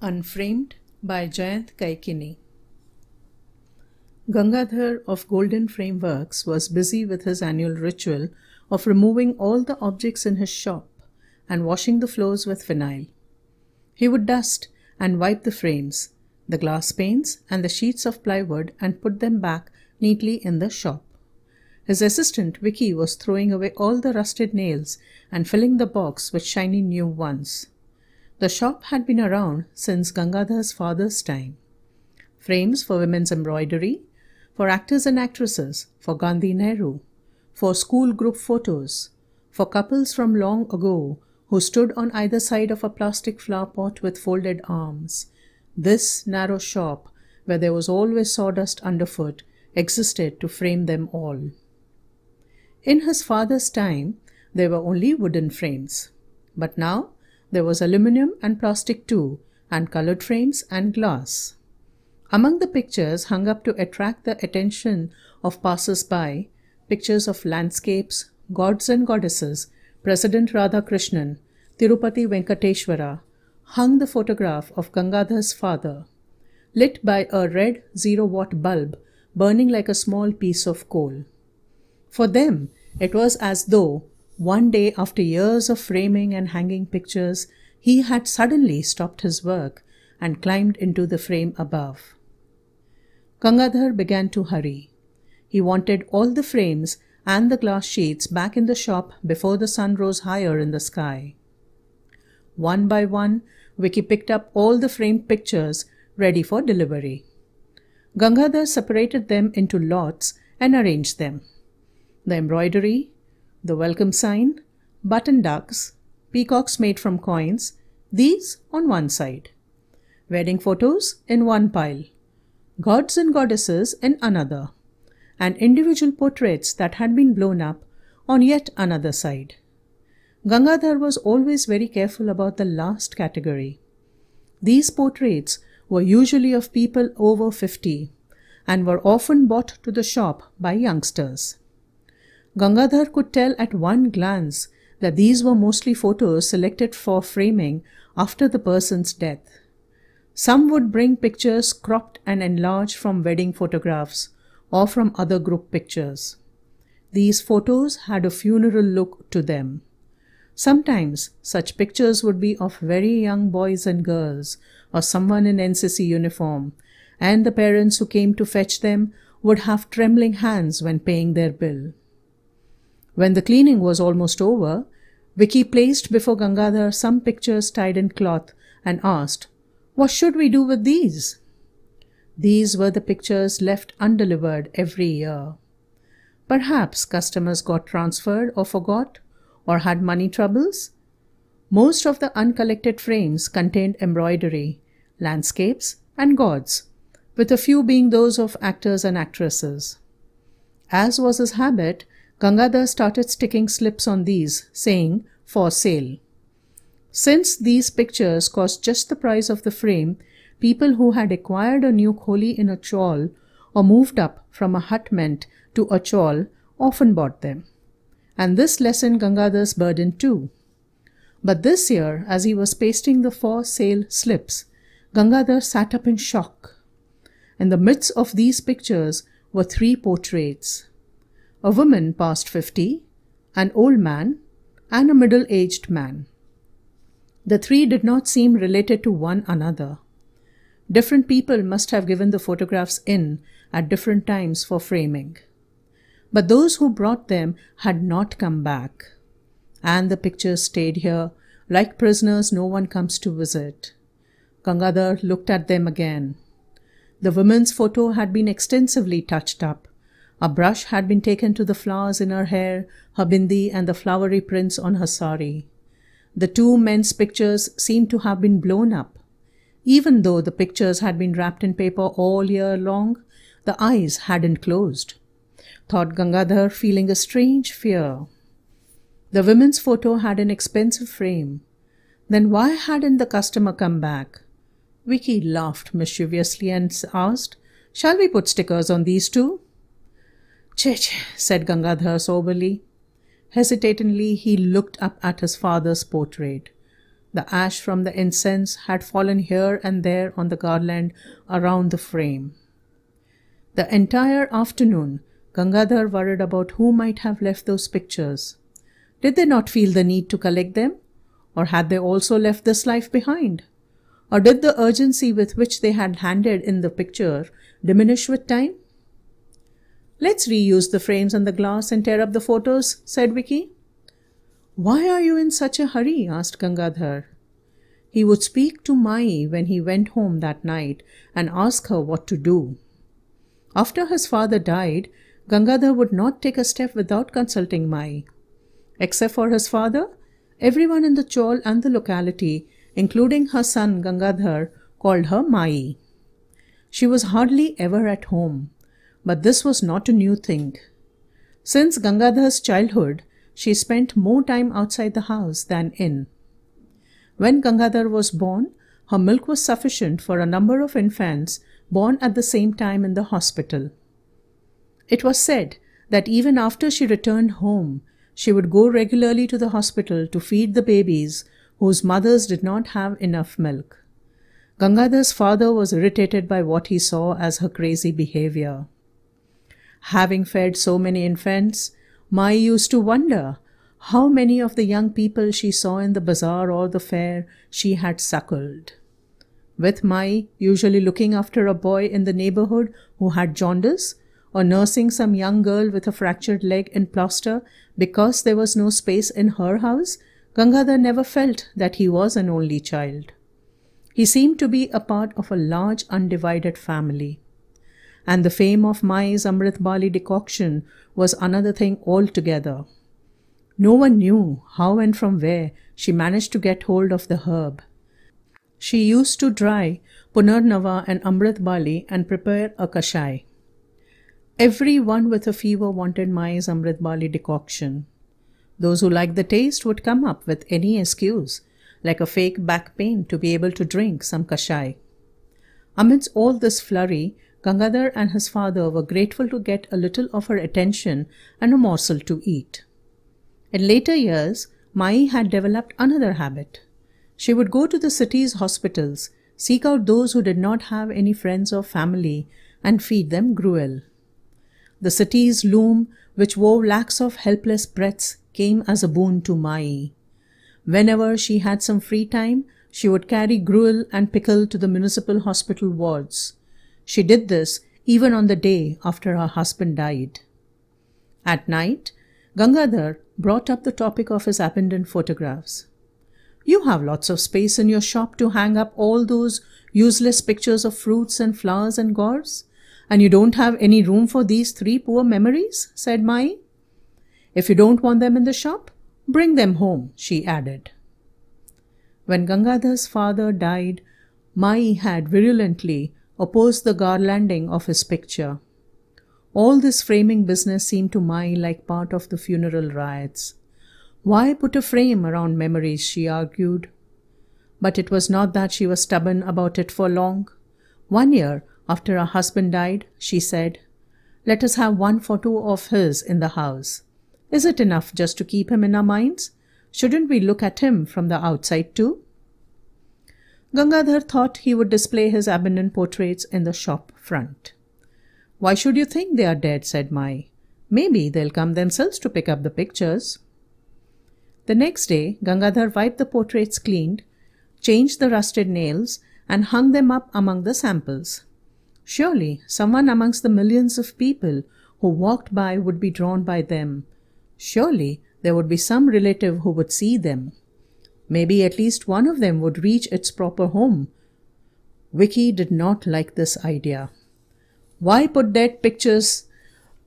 Unframed by Jayant Kaikini. Gangadhar of Golden Frameworks was busy with his annual ritual of removing all the objects in his shop and washing the floors with phenyl. He would dust and wipe the frames, the glass panes, and the sheets of plywood and put them back neatly in the shop. His assistant Vicky was throwing away all the rusted nails and filling the box with shiny new ones. The shop had been around since Gangadhar's father's time. Frames for women's embroidery, for actors and actresses, for Gandhi Nehru, for school group photos, for couples from long ago who stood on either side of a plastic flower pot with folded arms. This narrow shop, where there was always sawdust underfoot, existed to frame them all. In his father's time, there were only wooden frames. But now there was aluminium and plastic too, and colored frames and glass. Among the pictures hung up to attract the attention of passers-by, pictures of landscapes, gods and goddesses, President Radhakrishnan, Tirupati Venkateshwara, hung the photograph of Gangadhar's father, lit by a red zero-watt bulb burning like a small piece of coal. For them, it was as though one day, after years of framing and hanging pictures, he had suddenly stopped his work and climbed into the frame above. Gangadhar began to hurry. He wanted all the frames and the glass sheets back in the shop before the sun rose higher in the sky. One by one, Vicky picked up all the framed pictures ready for delivery. Gangadhar separated them into lots and arranged them. The embroidery, the welcome sign, button ducks, peacocks made from coins, these on one side. Wedding photos in one pile, gods and goddesses in another, and individual portraits that had been blown up on yet another side. Gangadhar was always very careful about the last category. These portraits were usually of people over 50 and were often bought to the shop by youngsters. Gangadhar could tell at one glance that these were mostly photos selected for framing after the person's death. Some would bring pictures cropped and enlarged from wedding photographs or from other group pictures. These photos had a funeral look to them. Sometimes such pictures would be of very young boys and girls or someone in NCC uniform, and the parents who came to fetch them would have trembling hands when paying their bill. When the cleaning was almost over, Vicky placed before Gangadhar some pictures tied in cloth and asked, What should we do with these? These were the pictures left undelivered every year. Perhaps customers got transferred or forgot or had money troubles. Most of the uncollected frames contained embroidery, landscapes, and gods, with a few being those of actors and actresses. As was his habit, Gangadhar started sticking slips on these, saying, for sale. Since these pictures cost just the price of the frame, people who had acquired a new kholi in a chawl or moved up from a hutment to a chawl often bought them. And this lessened Gangadhar's burden too. But this year, as he was pasting the for sale slips, Gangadhar sat up in shock. In the midst of these pictures were three portraits a woman past 50, an old man, and a middle aged man. The three did not seem related to one another. Different people must have given the photographs in at different times for framing. But those who brought them had not come back. And the pictures stayed here, like prisoners no one comes to visit. Gangadhar looked at them again. The woman's photo had been extensively touched up, a brush had been taken to the flowers in her hair, her bindi, and the flowery prints on her sari. The two men's pictures seemed to have been blown up. Even though the pictures had been wrapped in paper all year long, the eyes hadn't closed, thought Gangadhar, feeling a strange fear. The women's photo had an expensive frame. Then why hadn't the customer come back? Vicky laughed mischievously and asked, Shall we put stickers on these too? Chich, said Gangadhar soberly. Hesitatingly, he looked up at his father's portrait. The ash from the incense had fallen here and there on the garland around the frame. The entire afternoon, Gangadhar worried about who might have left those pictures. Did they not feel the need to collect them? Or had they also left this life behind? Or did the urgency with which they had handed in the picture diminish with time? Let's reuse the frames and the glass and tear up the photos, said Vicky. Why are you in such a hurry? asked Gangadhar. He would speak to Mai when he went home that night and ask her what to do. After his father died, Gangadhar would not take a step without consulting Mai. Except for his father, everyone in the Chol and the locality, including her son Gangadhar, called her Mai. She was hardly ever at home. But this was not a new thing. Since Gangadhar's childhood, she spent more time outside the house than in. When Gangadhar was born, her milk was sufficient for a number of infants born at the same time in the hospital. It was said that even after she returned home, she would go regularly to the hospital to feed the babies whose mothers did not have enough milk. Gangadhar's father was irritated by what he saw as her crazy behavior. Having fed so many infants, Mai used to wonder how many of the young people she saw in the bazaar or the fair she had suckled. With Mai usually looking after a boy in the neighborhood who had jaundice, or nursing some young girl with a fractured leg in plaster because there was no space in her house, Gangadhar never felt that he was an only child. He seemed to be a part of a large undivided family and the fame of Mai's Amrit Bali decoction was another thing altogether. No one knew how and from where she managed to get hold of the herb. She used to dry Punarnava and Amrit Bali and prepare a kashai. Everyone with a fever wanted Mai's Amrit Bali decoction. Those who liked the taste would come up with any excuse, like a fake back pain to be able to drink some kashai. Amidst all this flurry, Gangadhar and his father were grateful to get a little of her attention and a morsel to eat. In later years, Mai had developed another habit. She would go to the city's hospitals, seek out those who did not have any friends or family, and feed them gruel. The city's loom, which wove lacks of helpless breaths, came as a boon to Mai. Whenever she had some free time, she would carry gruel and pickle to the municipal hospital wards. She did this even on the day after her husband died. At night, Gangadhar brought up the topic of his abandoned photographs. You have lots of space in your shop to hang up all those useless pictures of fruits and flowers and gourds, and you don't have any room for these three poor memories, said Mai. If you don't want them in the shop, bring them home, she added. When Gangadhar's father died, Mai had virulently opposed the garlanding of his picture. All this framing business seemed to Mai like part of the funeral riots. Why put a frame around memories, she argued. But it was not that she was stubborn about it for long. One year after her husband died, she said, Let us have one photo of his in the house. Is it enough just to keep him in our minds? Shouldn't we look at him from the outside too? Gangadhar thought he would display his abandoned portraits in the shop front. Why should you think they are dead? said Mai. Maybe they'll come themselves to pick up the pictures. The next day, Gangadhar wiped the portraits cleaned, changed the rusted nails, and hung them up among the samples. Surely, someone amongst the millions of people who walked by would be drawn by them. Surely, there would be some relative who would see them. Maybe at least one of them would reach its proper home. Vicky did not like this idea. Why put dead pictures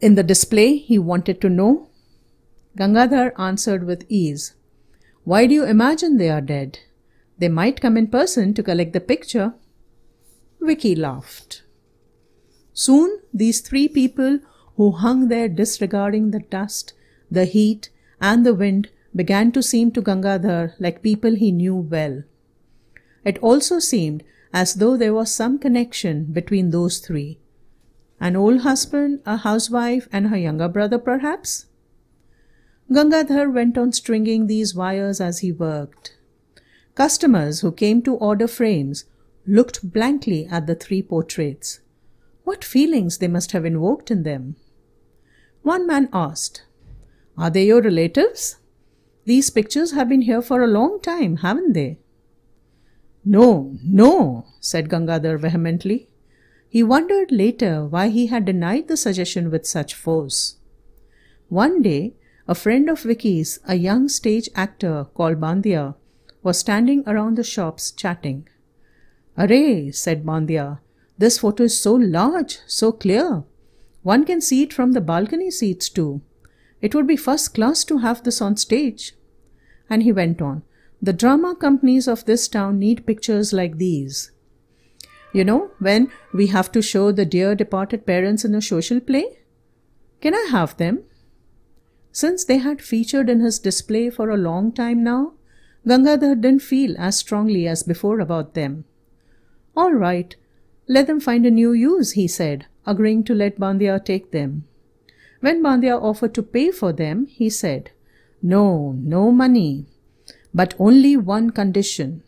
in the display, he wanted to know. Gangadhar answered with ease. Why do you imagine they are dead? They might come in person to collect the picture. Vicky laughed. Soon these three people who hung there disregarding the dust, the heat, and the wind began to seem to Gangadhar like people he knew well. It also seemed as though there was some connection between those three. An old husband, a housewife, and her younger brother, perhaps? Gangadhar went on stringing these wires as he worked. Customers who came to order frames looked blankly at the three portraits. What feelings they must have invoked in them! One man asked, Are they your relatives? These pictures have been here for a long time, haven't they? No, no, said Gangadhar vehemently. He wondered later why he had denied the suggestion with such force. One day, a friend of Vicky's, a young stage actor called Bandhya, was standing around the shops chatting. Array, said Bandhya, this photo is so large, so clear. One can see it from the balcony seats too. It would be first class to have this on stage. And he went on, The drama companies of this town need pictures like these. You know, when we have to show the dear departed parents in a social play? Can I have them? Since they had featured in his display for a long time now, Gangadhar didn't feel as strongly as before about them. All right, let them find a new use, he said, agreeing to let Bandya take them. When Bandya offered to pay for them, he said, No, no money, but only one condition.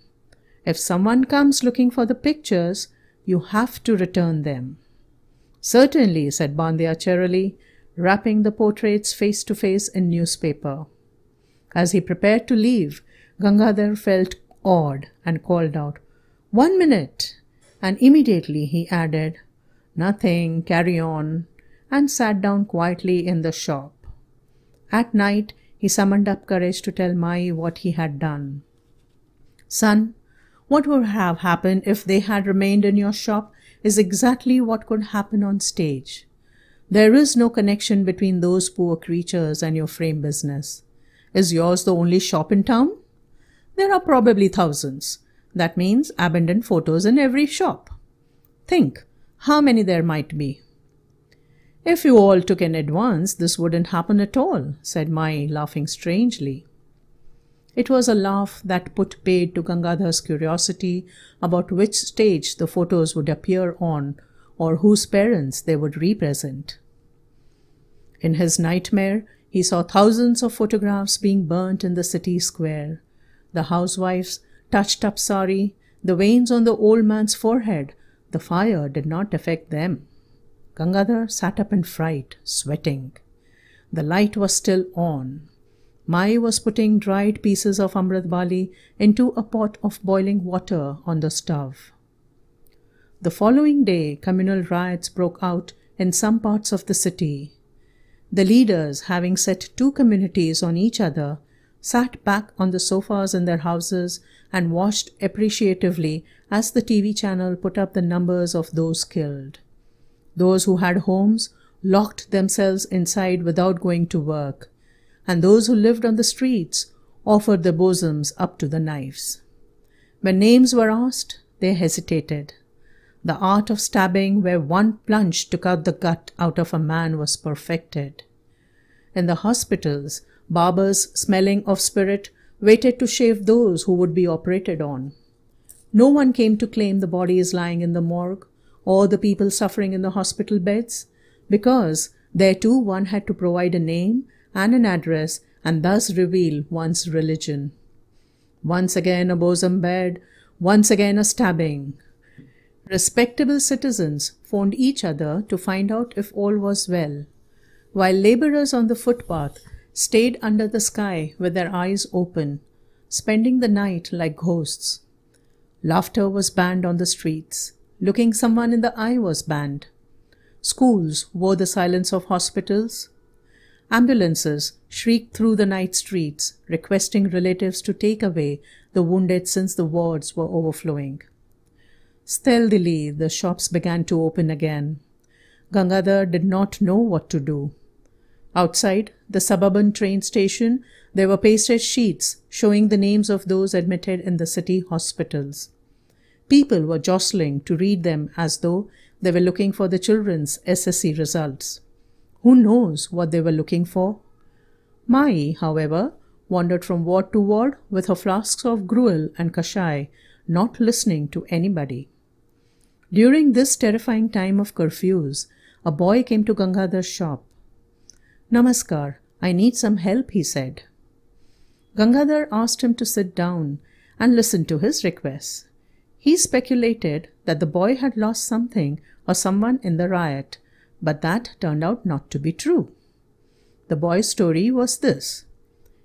If someone comes looking for the pictures, you have to return them. Certainly, said Bandya cheerily, wrapping the portraits face to face in newspaper. As he prepared to leave, Gangadhar felt awed and called out, One minute! And immediately he added, Nothing, carry on and sat down quietly in the shop. At night, he summoned up courage to tell Mai what he had done. Son, what would have happened if they had remained in your shop is exactly what could happen on stage. There is no connection between those poor creatures and your frame business. Is yours the only shop in town? There are probably thousands. That means abandoned photos in every shop. Think how many there might be. If you all took an advance, this wouldn't happen at all, said Mai, laughing strangely. It was a laugh that put paid to Gangadhar's curiosity about which stage the photos would appear on or whose parents they would represent. In his nightmare, he saw thousands of photographs being burnt in the city square. The housewife's touched up sari, the veins on the old man's forehead, the fire did not affect them. Gangadhar sat up in fright, sweating. The light was still on. Mai was putting dried pieces of Amrit into a pot of boiling water on the stove. The following day, communal riots broke out in some parts of the city. The leaders, having set two communities on each other, sat back on the sofas in their houses and watched appreciatively as the TV channel put up the numbers of those killed. Those who had homes locked themselves inside without going to work, and those who lived on the streets offered their bosoms up to the knives. When names were asked, they hesitated. The art of stabbing, where one plunge took out the gut out of a man, was perfected. In the hospitals, barbers smelling of spirit waited to shave those who would be operated on. No one came to claim the bodies lying in the morgue or the people suffering in the hospital beds? Because there too one had to provide a name and an address and thus reveal one's religion. Once again a bosom bed, once again a stabbing. Respectable citizens phoned each other to find out if all was well, while laborers on the footpath stayed under the sky with their eyes open, spending the night like ghosts. Laughter was banned on the streets. Looking someone in the eye was banned. Schools wore the silence of hospitals. Ambulances shrieked through the night streets, requesting relatives to take away the wounded since the wards were overflowing. Stealthily, the shops began to open again. Gangadhar did not know what to do. Outside the suburban train station, there were pasted sheets showing the names of those admitted in the city hospitals. People were jostling to read them as though they were looking for the children's SSC results. Who knows what they were looking for? Mai, however, wandered from ward to ward with her flasks of gruel and kashai, not listening to anybody. During this terrifying time of curfews, a boy came to Gangadhar's shop. Namaskar, I need some help, he said. Gangadhar asked him to sit down and listen to his requests. He speculated that the boy had lost something or someone in the riot, but that turned out not to be true. The boy's story was this.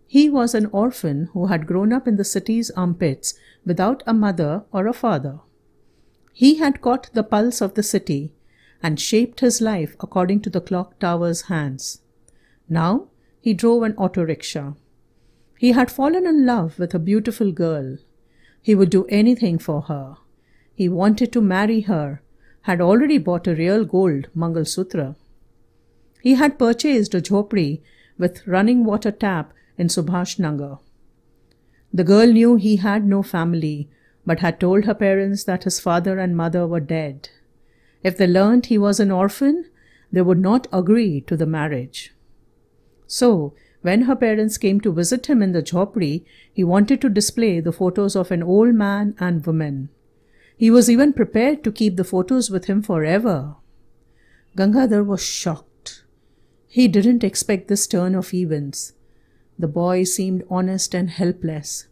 He was an orphan who had grown up in the city's armpits without a mother or a father. He had caught the pulse of the city and shaped his life according to the clock tower's hands. Now he drove an auto rickshaw. He had fallen in love with a beautiful girl. He would do anything for her. He wanted to marry her, had already bought a real gold Mangal Sutra. He had purchased a jhopri with running water tap in Subhashnagar. The girl knew he had no family, but had told her parents that his father and mother were dead. If they learnt he was an orphan, they would not agree to the marriage. So when her parents came to visit him in the jhopri, he wanted to display the photos of an old man and woman. He was even prepared to keep the photos with him forever. Gangadhar was shocked. He didn't expect this turn of events. The boy seemed honest and helpless.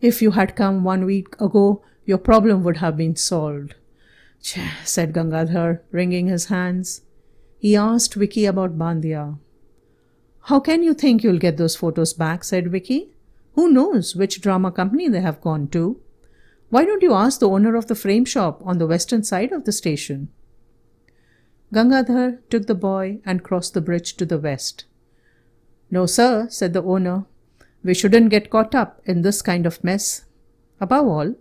If you had come one week ago, your problem would have been solved. Che, said Gangadhar, wringing his hands. He asked Vicky about Bandhya. How can you think you'll get those photos back? said Vicky. Who knows which drama company they have gone to? Why don't you ask the owner of the frame shop on the western side of the station? Gangadhar took the boy and crossed the bridge to the west. No, sir, said the owner. We shouldn't get caught up in this kind of mess. Above all,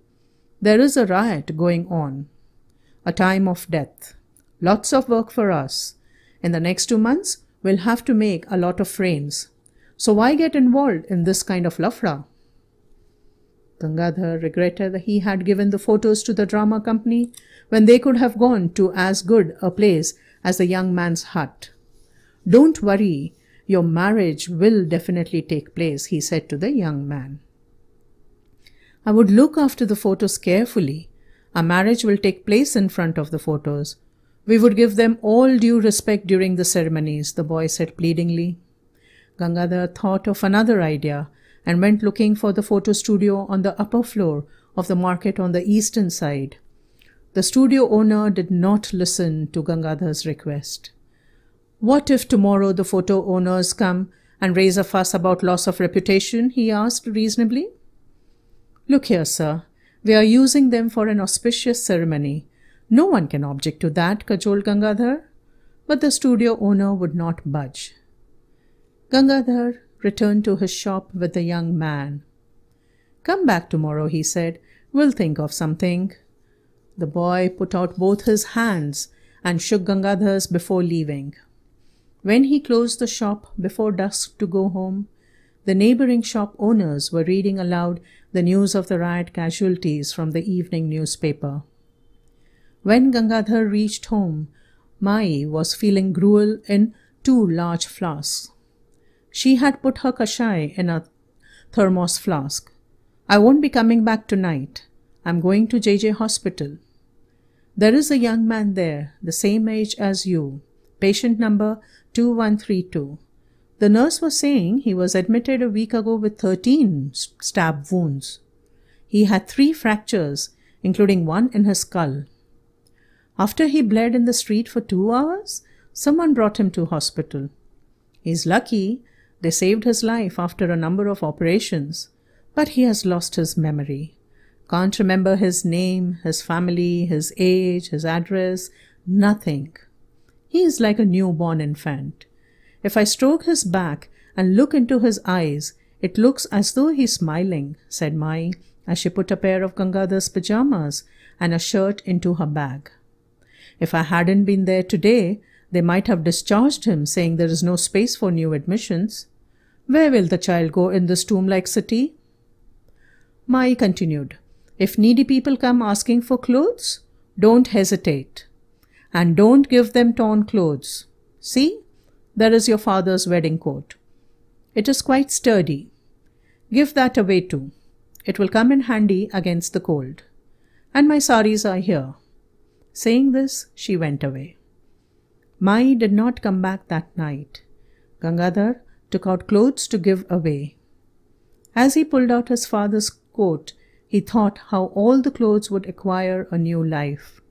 there is a riot going on. A time of death. Lots of work for us. In the next two months, will have to make a lot of frames. So why get involved in this kind of lafra? Gangadhar regretted that he had given the photos to the drama company when they could have gone to as good a place as the young man's hut. Don't worry, your marriage will definitely take place, he said to the young man. I would look after the photos carefully. A marriage will take place in front of the photos. We would give them all due respect during the ceremonies, the boy said pleadingly. Gangadhar thought of another idea and went looking for the photo studio on the upper floor of the market on the eastern side. The studio owner did not listen to Gangadhar's request. What if tomorrow the photo owners come and raise a fuss about loss of reputation? he asked reasonably. Look here, sir. We are using them for an auspicious ceremony no one can object to that, cajoled Gangadhar. But the studio owner would not budge. Gangadhar returned to his shop with the young man. Come back tomorrow, he said. We'll think of something. The boy put out both his hands and shook Gangadhar's before leaving. When he closed the shop before dusk to go home, the neighboring shop owners were reading aloud the news of the riot casualties from the evening newspaper. When Gangadhar reached home, Mai was feeling gruel in two large flasks. She had put her kashai in a thermos flask. I won't be coming back tonight. I'm going to JJ Hospital. There is a young man there, the same age as you, patient number 2132. The nurse was saying he was admitted a week ago with 13 stab wounds. He had three fractures, including one in his skull. After he bled in the street for two hours, someone brought him to hospital. He's lucky they saved his life after a number of operations, but he has lost his memory. Can't remember his name, his family, his age, his address, nothing. He is like a newborn infant. If I stroke his back and look into his eyes, it looks as though he's smiling, said Mai, as she put a pair of Gangadhar's pajamas and a shirt into her bag. If I hadn't been there today, they might have discharged him, saying there is no space for new admissions. Where will the child go in this tomb-like city? Mai continued, If needy people come asking for clothes, don't hesitate. And don't give them torn clothes. See, there is your father's wedding coat. It is quite sturdy. Give that away too. It will come in handy against the cold. And my saris are here. Saying this, she went away. Mai did not come back that night. Gangadhar took out clothes to give away. As he pulled out his father's coat, he thought how all the clothes would acquire a new life.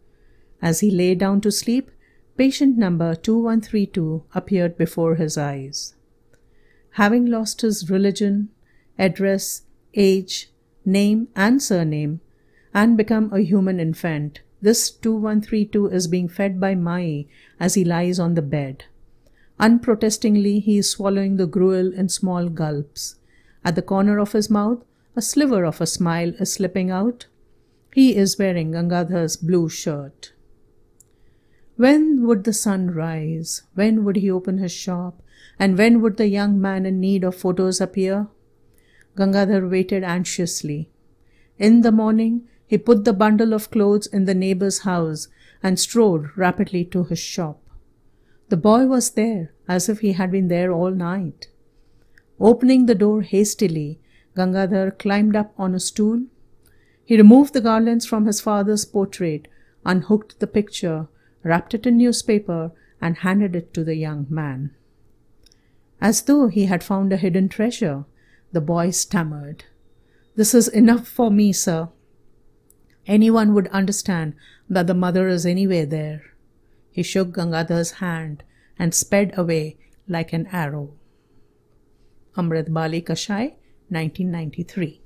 As he lay down to sleep, patient number 2132 appeared before his eyes. Having lost his religion, address, age, name, and surname, and become a human infant, this 2132 is being fed by Mai as he lies on the bed. Unprotestingly, he is swallowing the gruel in small gulps. At the corner of his mouth, a sliver of a smile is slipping out. He is wearing Gangadhar's blue shirt. When would the sun rise? When would he open his shop? And when would the young man in need of photos appear? Gangadhar waited anxiously. In the morning, he put the bundle of clothes in the neighbor's house and strode rapidly to his shop. The boy was there, as if he had been there all night. Opening the door hastily, Gangadhar climbed up on a stool. He removed the garlands from his father's portrait, unhooked the picture, wrapped it in newspaper, and handed it to the young man. As though he had found a hidden treasure, the boy stammered, This is enough for me, sir. Anyone would understand that the mother is anywhere there. He shook Gangadhar's hand and sped away like an arrow. Amrit Bali Kashai, 1993.